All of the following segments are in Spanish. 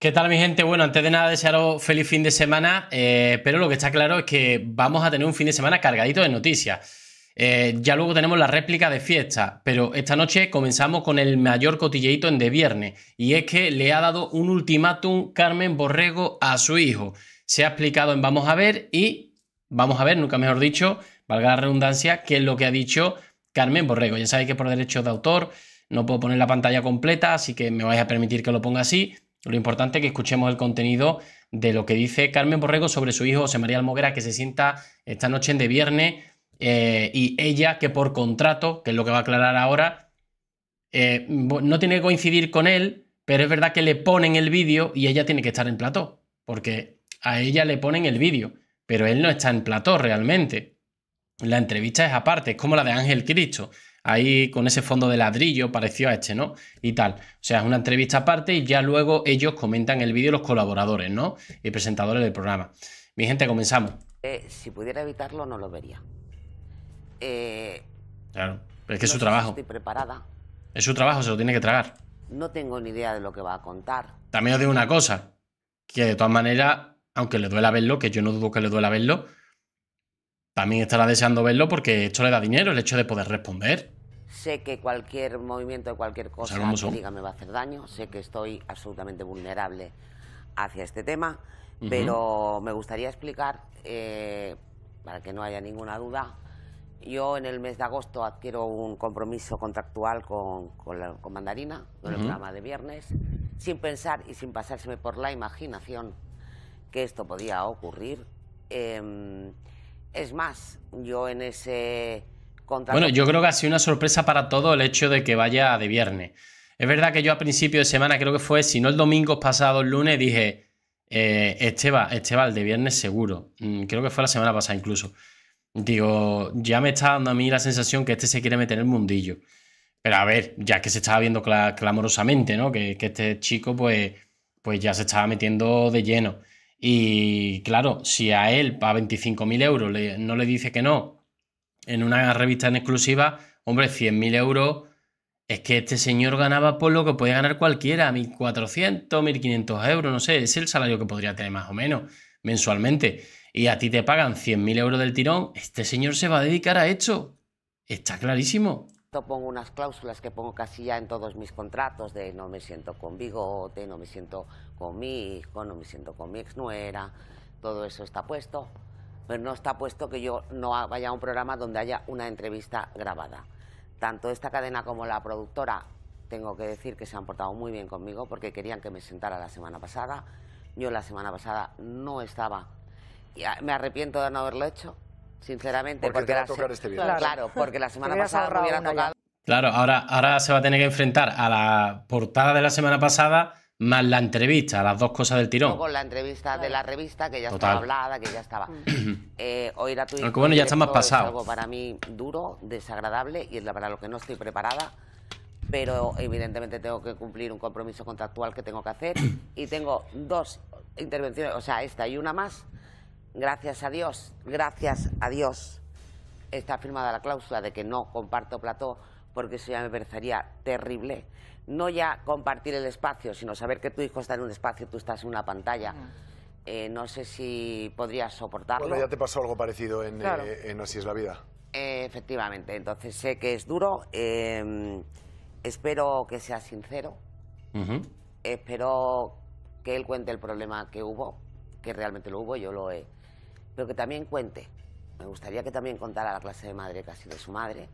¿Qué tal mi gente? Bueno, antes de nada desearos feliz fin de semana, eh, pero lo que está claro es que vamos a tener un fin de semana cargadito de noticias. Eh, ya luego tenemos la réplica de fiesta, pero esta noche comenzamos con el mayor cotilleito en de viernes, y es que le ha dado un ultimátum Carmen Borrego a su hijo. Se ha explicado en Vamos a ver y Vamos a ver, nunca mejor dicho, valga la redundancia, qué es lo que ha dicho Carmen Borrego. Ya sabéis que por derechos de autor no puedo poner la pantalla completa, así que me vais a permitir que lo ponga así lo importante es que escuchemos el contenido de lo que dice Carmen Borrego sobre su hijo José María Almoguera, que se sienta esta noche en de viernes, eh, y ella, que por contrato, que es lo que va a aclarar ahora, eh, no tiene que coincidir con él, pero es verdad que le ponen el vídeo y ella tiene que estar en plató, porque a ella le ponen el vídeo, pero él no está en plató realmente. La entrevista es aparte, es como la de Ángel Cristo ahí con ese fondo de ladrillo parecido a este, ¿no? Y tal. O sea, es una entrevista aparte y ya luego ellos comentan el vídeo los colaboradores, ¿no? Y presentadores del programa. Mi gente, comenzamos. Eh, si pudiera evitarlo, no lo vería. Eh, claro, es que es su trabajo. estoy preparada. Es su trabajo, se lo tiene que tragar. No tengo ni idea de lo que va a contar. También os digo una cosa, que de todas maneras, aunque le duela verlo, que yo no dudo que le duela verlo, también estará deseando verlo porque esto le da dinero, el hecho de poder responder sé que cualquier movimiento de cualquier pues cosa diga me va a hacer daño, sé que estoy absolutamente vulnerable hacia este tema, pero me gustaría explicar, eh, para que no haya ninguna duda, yo en el mes de agosto adquiero un compromiso contractual con, con, Mandarina, con el programa de viernes, sin pensar y sin pasárseme por la imaginación que esto podía ocurrir. Em, es más, yo en ese bueno, yo creo que ha sido una sorpresa para todo el hecho de que vaya de viernes. Es verdad que yo a principio de semana, creo que fue, si no el domingo pasado, el lunes, dije, eh, este va, el de viernes seguro. Mm, creo que fue la semana pasada incluso. Digo, ya me está dando a mí la sensación que este se quiere meter en el mundillo. Pero a ver, ya que se estaba viendo clamorosamente, ¿no? Que, este chico, pues, pues ya se estaba metiendo de lleno. Y claro, si a él, para 25.000 euros, no le dice que no, en una revista en exclusiva, hombre, 100.000 euros, es que este señor ganaba por lo que puede ganar cualquiera, 1.400, 1.500 euros, no sé, es el salario que podría tener más o menos mensualmente. Y a ti te pagan 100.000 euros del tirón, este señor se va a dedicar a esto. Está clarísimo. Yo pongo unas cláusulas que pongo casi ya en todos mis contratos de no me siento con bigote, no me siento con mi hijo, no me siento con mi exnuera, todo eso está puesto. Pero no está puesto que yo no vaya a un programa donde haya una entrevista grabada. Tanto esta cadena como la productora, tengo que decir que se han portado muy bien conmigo porque querían que me sentara la semana pasada. Yo la semana pasada no estaba. Y ah, me arrepiento de no haberlo hecho, sinceramente. Porque, va a tocar este Claro, porque la semana pasada me hubiera tocado. Claro, ahora, ahora se va a tener que enfrentar a la portada de la semana pasada más la entrevista, las dos cosas del tirón. Con la entrevista de la revista, que ya estaba hablada, que ya estaba. eh, bueno, ya está más pasado. Es algo para mí duro, desagradable y es para lo que no estoy preparada. Pero evidentemente tengo que cumplir un compromiso contractual que tengo que hacer. Y tengo dos intervenciones, o sea, esta y una más. Gracias a Dios, gracias a Dios. Está firmada la cláusula de que no comparto plató porque eso ya me parecería terrible. No ya compartir el espacio, sino saber que tu hijo está en un espacio y tú estás en una pantalla. Eh, no sé si podrías soportarlo. Bueno, ya te pasó algo parecido en, eh, en Así es la vida. efectivamente, entonces sé que es duro. Em, espero que sea sincero. Espero que él cuente el problema que hubo, que realmente lo hubo, yo lo he. Pero que también cuente. Me gustaría que también contara la clase de madre ...casi de su madre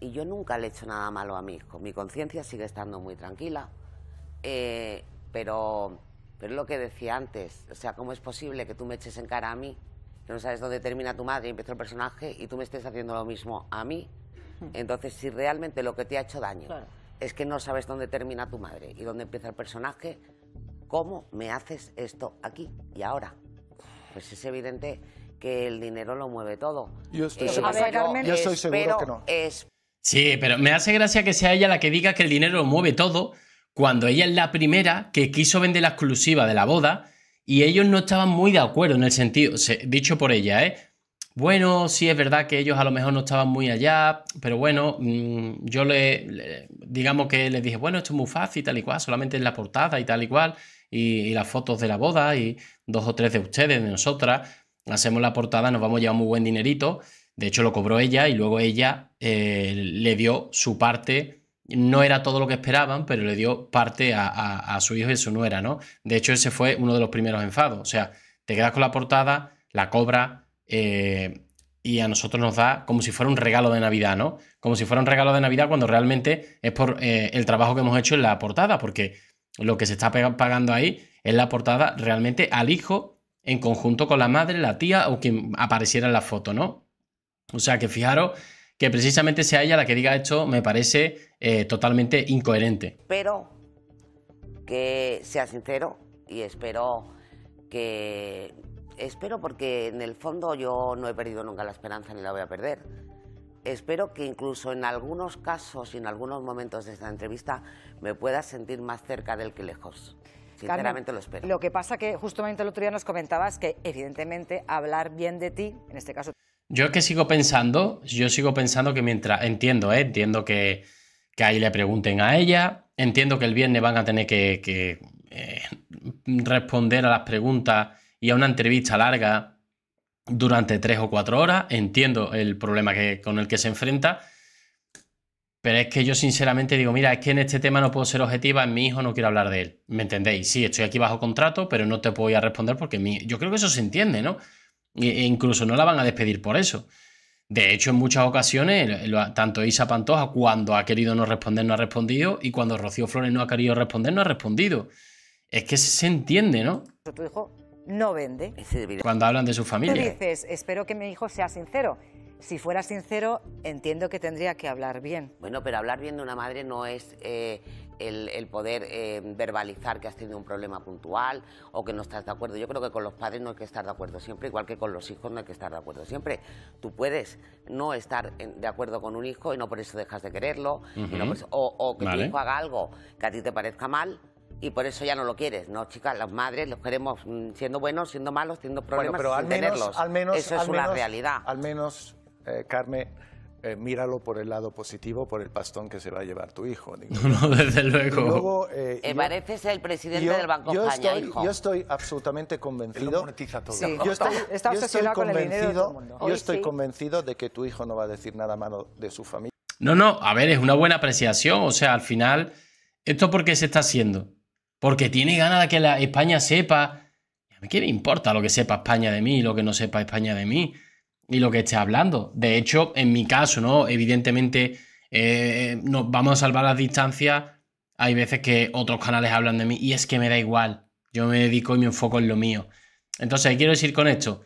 y yo nunca le he hecho nada malo a mi hijo. Mi conciencia sigue estando muy tranquila, eh, pero, es lo que decía antes, o sea, ¿cómo es posible que tú me eches en cara a mí, que no sabes dónde termina tu madre y empieza el personaje, y tú me estés haciendo lo mismo a mí? Entonces, si realmente lo que te ha hecho daño es que no sabes dónde termina tu madre y dónde empieza el personaje, ¿cómo me haces esto aquí y ahora? Pues es evidente que el dinero lo mueve todo. Yo estoy, eh, seguro, yo, estoy seguro que no. Sí, pero me hace gracia que sea ella la que diga que el dinero lo mueve todo, cuando ella es la primera que quiso vender la exclusiva de la boda y ellos no estaban muy de acuerdo en el sentido, dicho por ella, ¿eh? Bueno, sí es verdad que ellos a lo mejor no estaban muy allá, pero bueno, mm, yo le, digamos que les dije, bueno, esto es muy fácil, y tal y cual, solamente la portada y tal y cual, y, y las fotos de la boda y dos o tres de ustedes, de nosotras, hacemos la portada, nos vamos a llevar muy buen dinerito. De hecho, lo cobró ella y luego ella eh, le dio su parte. No era todo lo que esperaban, pero le dio parte a, su hijo y a su nuera, ¿no? De hecho, ese fue uno de los primeros enfados. O sea, te quedas con la portada, la cobra eh, y a nosotros nos da como si fuera un regalo de Navidad, ¿no? Como si fuera un regalo de Navidad cuando realmente es por eh, el trabajo que hemos hecho en la portada, porque lo que se está pagando ahí es la portada realmente al hijo en conjunto con la madre, la tía o quien apareciera en la foto, ¿no? O sea que fijaros que precisamente sea ella la que diga esto me parece eh, totalmente incoherente. Pero que sea sincero y espero que... Espero porque en el fondo yo no he perdido nunca la esperanza ni la voy a perder. Espero que incluso en algunos casos y en algunos momentos de esta entrevista me pueda sentir más cerca del que lejos. Sinceramente lo espero. Lo que pasa que justamente el otro día nos comentabas que evidentemente hablar bien de ti, en este caso... Yo es que sigo pensando, yo sigo pensando que mientras, entiendo, ¿eh? entiendo que, que ahí le pregunten a ella, entiendo que el viernes van a tener que, eh, responder a las preguntas y a una entrevista larga durante tres o cuatro horas, entiendo el problema que, con el que se enfrenta, pero es que yo sinceramente digo, mira, es que en este tema no puedo ser objetiva, en mi hijo no quiero hablar de él. ¿Me entendéis? Sí, estoy aquí bajo contrato, pero no te voy a responder porque mi... yo creo que eso se entiende, ¿no? E incluso no la van a despedir por eso. De hecho, en muchas ocasiones, tanto Isa Pantoja, cuando ha querido no responder, no ha respondido, y cuando Rocío Flores no ha querido responder, no ha respondido. Es que se entiende, ¿no? Tu hijo no vende. Cuando hablan de su familia. dices, espero que mi hijo sea sincero. Si fuera sincero, entiendo que tendría que hablar bien. Bueno, pero hablar bien de una madre no es eh, el, poder eh, verbalizar que has tenido un problema puntual o que no estás de acuerdo. Yo creo que con los padres no hay que estar de acuerdo siempre, igual que con los hijos no hay que estar de acuerdo siempre. Tú puedes no estar de acuerdo con un hijo y no por eso dejas de quererlo, o, que tu hijo haga algo que a ti te parezca mal y por eso ya no lo quieres. No, chicas, las madres los queremos mm, siendo buenos, siendo malos, teniendo problemas pero al tenerlos. Al menos, eso es una realidad. Al menos eh, Carmen, eh, míralo por el lado positivo, por el pastón que se va a llevar tu hijo. No, desde luego. Eh, el presidente del Banco yo estoy, Yo estoy absolutamente convencido. Yo estoy, convencido, Yo estoy convencido de que tu hijo no va a decir nada malo de su familia. No, no, a ver, es una buena apreciación. O sea, al final, ¿esto por qué se está haciendo? Porque tiene ganas de que la España sepa. ¿A qué me importa lo que sepa España de mí y lo que no sepa España de mí? y lo que esté hablando. De hecho, en mi caso, ¿no? Evidentemente, eh, nos vamos a salvar las distancias. Hay veces que otros canales hablan de mí y es que me da igual. Yo me dedico y me enfoco en lo mío. Entonces, quiero decir con esto?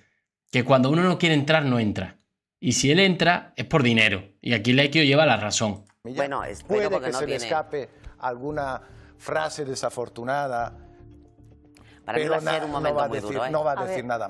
Que cuando uno no quiere entrar, no entra. Y si él entra, es por dinero. Y aquí Lequio lleva la razón. Bueno, puede que no se le escape alguna frase desafortunada no va a, decir nada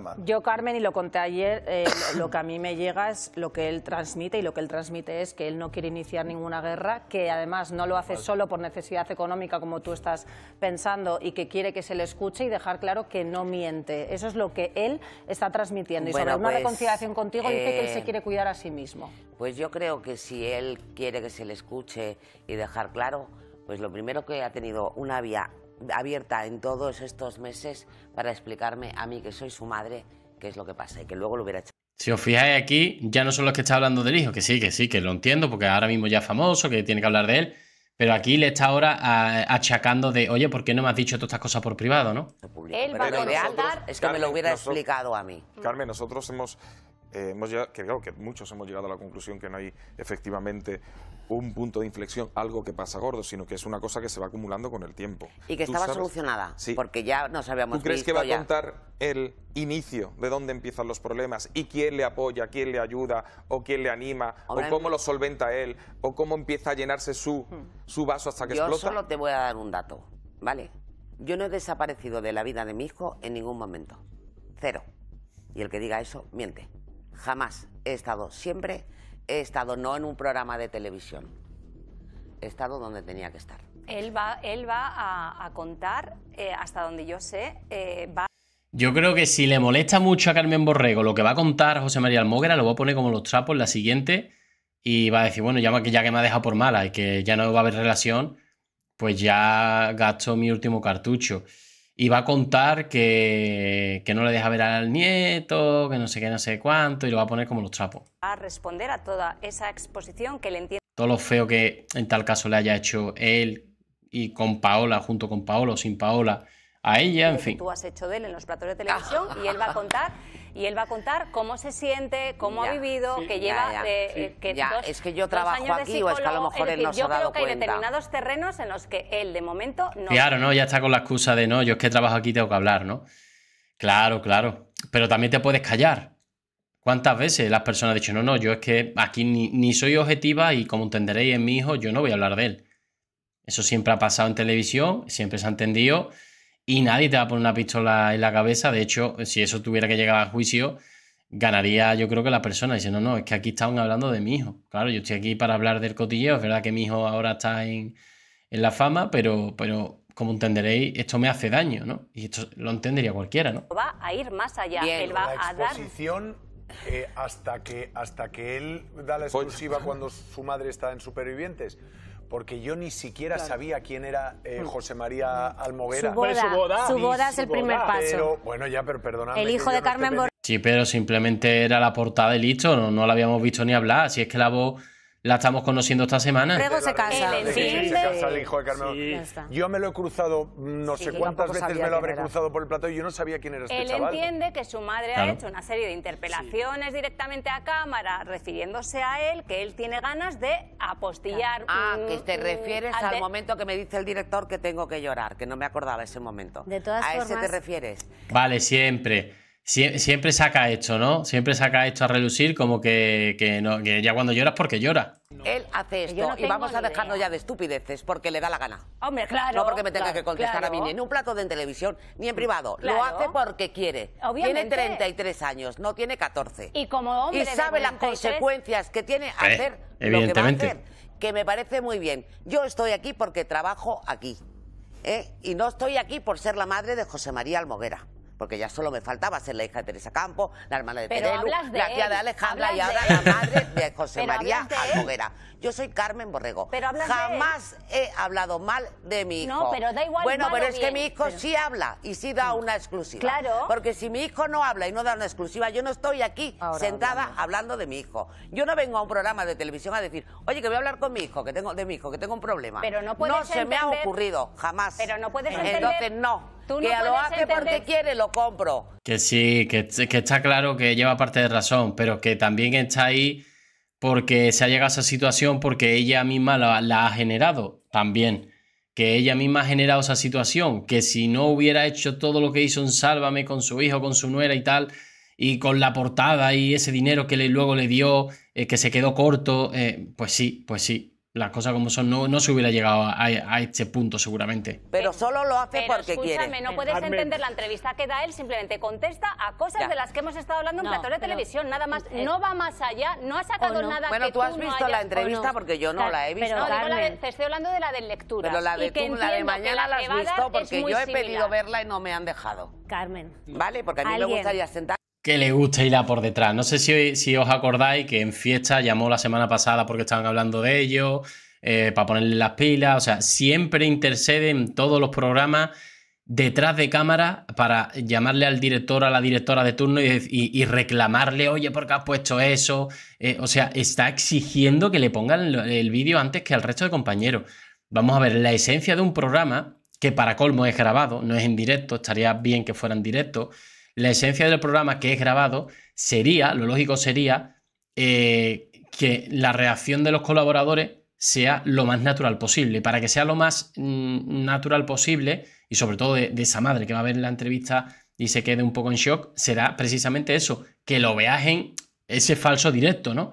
mal. Yo, Carmen, y lo conté ayer, eh, lo que a mí me llega es lo que él transmite y lo que él transmite es que él no quiere iniciar ninguna guerra, que además no lo hace solo por necesidad económica como tú estás pensando y que quiere que se le escuche y dejar claro que no miente. Eso es lo que él está transmitiendo. Y sobre una pues, reconciliación contigo dice que él eh, se quiere cuidar a sí mismo. Pues yo creo que si él quiere que se le escuche y dejar claro, pues lo primero que ha tenido una vía abierta en todos estos meses para explicarme a mí, que soy su madre, qué es lo que pasa y que luego lo hubiera hecho. Si os fijáis aquí, ya no son los que está hablando del hijo, que sí, que sí, que lo entiendo, porque ahora mismo ya es famoso, que tiene que hablar de él, pero aquí le está ahora achacando de, oye, ¿por qué no me has dicho todas estas cosas por privado, no? Él de a es que me lo hubiera explicado a mí. Carmen, nosotros hemos eh, hemos llegado, que, muchos hemos llegado a la conclusión que no hay efectivamente un punto de inflexión, algo que pasa gordo, sino que es una cosa que se va acumulando con el tiempo. Y que estaba solucionada, sí. porque ya nos habíamos ¿Tú crees que va a contar el inicio de dónde empiezan los problemas y quién le apoya, quién le ayuda o quién le anima o cómo lo solventa él o cómo empieza a llenarse su, hmm. su vaso hasta que explota? Yo solo te voy a dar un dato, ¿vale? Yo no he desaparecido de la vida de mi hijo en ningún momento. Cero. Y el que diga eso, miente. Jamás. He estado siempre, he estado no en un programa de televisión, he estado donde tenía que estar. Él va, él va a, contar, eh, hasta donde yo sé, eh, va... Yo creo que si le molesta mucho a Carmen Borrego lo que va a contar José María Almóguera, lo va a poner como los trapos la siguiente y va a decir, bueno, ya, ya que me ha dejado por mala y que ya no va a haber relación, pues ya gasto mi último cartucho y va a contar que, que, no le deja ver al nieto, que no sé qué, no sé cuánto, y lo va a poner como los trapos. a responder a toda esa exposición que le entiende. Todo lo feo que en tal caso le haya hecho él y con Paola, junto con Paola o sin Paola, a ella, en fin. Tú has hecho de él en los platos de televisión y él va a contar y él va a contar cómo se siente, cómo ha vivido, que lleva... es que yo trabajo aquí o es que a lo mejor él Yo creo que hay determinados terrenos en los que él de momento no... Claro, ¿no? Ya está con la excusa de no, yo es que trabajo aquí tengo que hablar, ¿no? Claro, claro. Pero también te puedes callar. ¿Cuántas veces las personas han dicho, no, no, yo es que aquí ni, ni soy objetiva y como entenderéis en mi hijo, yo no voy a hablar de él? Eso siempre ha pasado en televisión, siempre se ha entendido y nadie te va a poner una pistola en la cabeza. De hecho, si eso tuviera que llegar a juicio, ganaría yo creo que la persona dice, no, no, es que aquí están hablando de mi hijo. Claro, yo estoy aquí para hablar del cotilleo, es verdad que mi hijo ahora está en, en la fama, pero, pero como entenderéis, esto me hace daño, ¿no? Y esto lo entendería cualquiera, ¿no? Va a ir más allá, él va a dar... Eh, hasta, que, hasta que él da la pues exclusiva cuando su madre está en Supervivientes porque yo ni siquiera sabía quién era eh, mm. José María Almoguera. Su boda, su boda, es el primer paso. bueno, ya, pero perdóname. El hijo de Carmen Borges. Sí, pero simplemente era la portada del listo, no, no la habíamos visto ni hablar. así es que la voz la estamos conociendo esta semana. Luego se casa. se hijo de Carmen. Yo me lo he cruzado, no sé cuántas veces me lo habré cruzado por el plato y yo no sabía quién era este Él entiende que su madre ha hecho una serie de interpelaciones directamente a cámara, refiriéndose a él, que él tiene ganas de apostillar. Ah, que te refieres al, momento que me dice el director que tengo que llorar, que no me acordaba ese momento. De todas ¿A ese te refieres? Vale, siempre siempre saca esto, ¿no? Siempre saca esto a relucir como que, ya cuando lloras porque llora. Él hace esto y vamos a dejarnos ya de estupideces porque le da la gana. Hombre, claro. No porque me tenga que contestar a mí ni en un plato de televisión ni en privado. Lo hace porque quiere. Obviamente. Tiene 33 años, no tiene 14. Y como hombre Y sabe las consecuencias que tiene eh, hacer lo que va a hacer. Que me parece muy bien. Yo estoy aquí porque trabajo aquí. ¿eh? Y no estoy aquí por ser la madre de José María Almoguera porque ya solo me faltaba ser la hija de Teresa Campos, la hermana de Pero la tía de Alejandra y ahora la madre de José María Almoguera. Yo soy Carmen Borrego. Pero Jamás he hablado mal de mi hijo. No, pero da igual. Bueno, pero es que mi hijo sí habla y sí da una exclusiva. Claro. Porque si mi hijo no habla y no da una exclusiva, yo no estoy aquí sentada hablando de mi hijo. Yo no vengo a un programa de televisión a decir, oye, que voy a hablar con mi hijo, que tengo, de mi hijo, que tengo un problema. Pero no se me ha ocurrido, jamás. Pero no puedes Entonces, no que lo hace porque quiere, lo compro. Que sí, que, está claro que lleva parte de razón, pero que también está ahí porque se ha llegado a esa situación porque ella misma la, ha generado también. Que ella misma ha generado esa situación, que si no hubiera hecho todo lo que hizo en Sálvame con su hijo, con su nuera y tal, y con la portada y ese dinero que le, luego le dio, eh, que se quedó corto, eh, pues sí, pues sí, las cosas como son, no, se hubiera llegado a, este punto seguramente. Pero eh, solo lo hace porque escúchame, quiere. no puedes entender la entrevista que da él, simplemente contesta a cosas de las que hemos estado hablando en plató de televisión, nada más. Eh, no va más allá, no ha sacado nada bueno, que tú Bueno, tú has visto la entrevista porque yo no la he visto. Pero, no, la de, te estoy hablando de la de lectura. Pero la de, la de mañana la, has visto porque yo he pedido verla y no me han dejado. Carmen. Vale, porque a mí me gustaría sentar que le gusta a por detrás. No sé si, si os acordáis que en fiesta llamó la semana pasada porque estaban hablando de ello, eh, para ponerle las pilas, o sea, siempre intercede en todos los programas detrás de cámara para llamarle al director, a la directora de turno y, reclamarle, oye, ¿por qué has puesto eso? Eh, o sea, está exigiendo que le pongan el, el vídeo antes que al resto de compañeros. Vamos a ver, la esencia de un programa, que para colmo es grabado, no es en directo, estaría bien que fuera en directo, la esencia del programa que es grabado sería, lo lógico sería, eh, que la reacción de los colaboradores sea lo más natural posible. Para que sea lo más mm, natural posible, y sobre todo de, esa madre que va a ver la entrevista y se quede un poco en shock, será precisamente eso, que lo veas en ese falso directo, ¿no?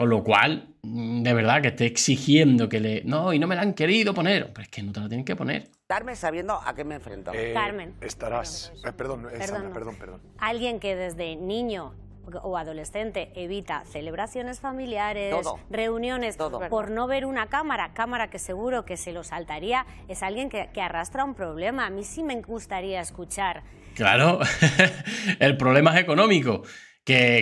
Con lo cual, de verdad que esté exigiendo que le. No, y no me la han querido poner. Pero es que no te la tienen que poner. Carmen, sabiendo a qué me enfrento. Eh, Carmen. Estarás. perdón, eh, perdón, perdón, Alguien que desde niño o adolescente evita celebraciones familiares, reuniones, Todo. por no ver una cámara, cámara que seguro que se lo saltaría, es alguien que, que arrastra un problema. A mí sí me gustaría escuchar. Claro, el problema es económico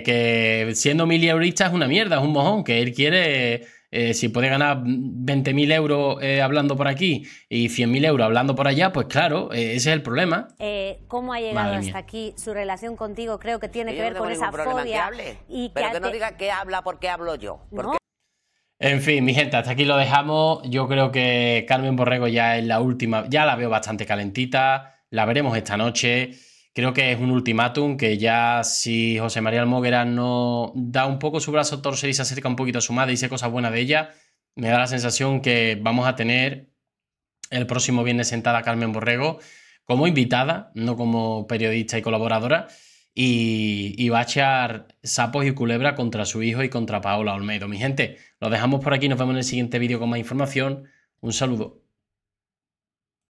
que, siendo milieurista es una mierda, es un mojón, que él quiere... Eh, si puede ganar 20.000 euros eh, hablando por aquí y 100.000 euros hablando por allá, pues claro, eh, ese es el problema. ¿Cómo ha llegado hasta aquí su relación contigo? Creo que tiene que ver con esa fobia. y que pero que no diga que habla porque hablo yo. En fin, mi gente, hasta aquí lo dejamos. Yo creo que Carmen Borrego ya es la última, ya la veo bastante calentita, la veremos esta noche creo que es un ultimátum que ya si José María Almóguera no da un poco su brazo torcer y se acerca un poquito a su madre y dice cosas buenas de ella, me da la sensación que vamos a tener el próximo viernes sentada Carmen Borrego como invitada, no como periodista y colaboradora, y, y, va a echar sapos y culebra contra su hijo y contra Paola Olmedo. Mi gente, lo dejamos por aquí, nos vemos en el siguiente vídeo con más información. Un saludo.